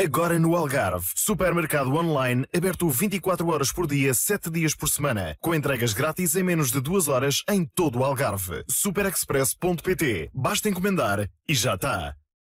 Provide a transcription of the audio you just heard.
Agora no Algarve, supermercado online aberto 24 horas por dia, 7 dias por semana, com entregas grátis em menos de 2 horas em todo o Algarve. superexpress.pt. Basta encomendar e já está.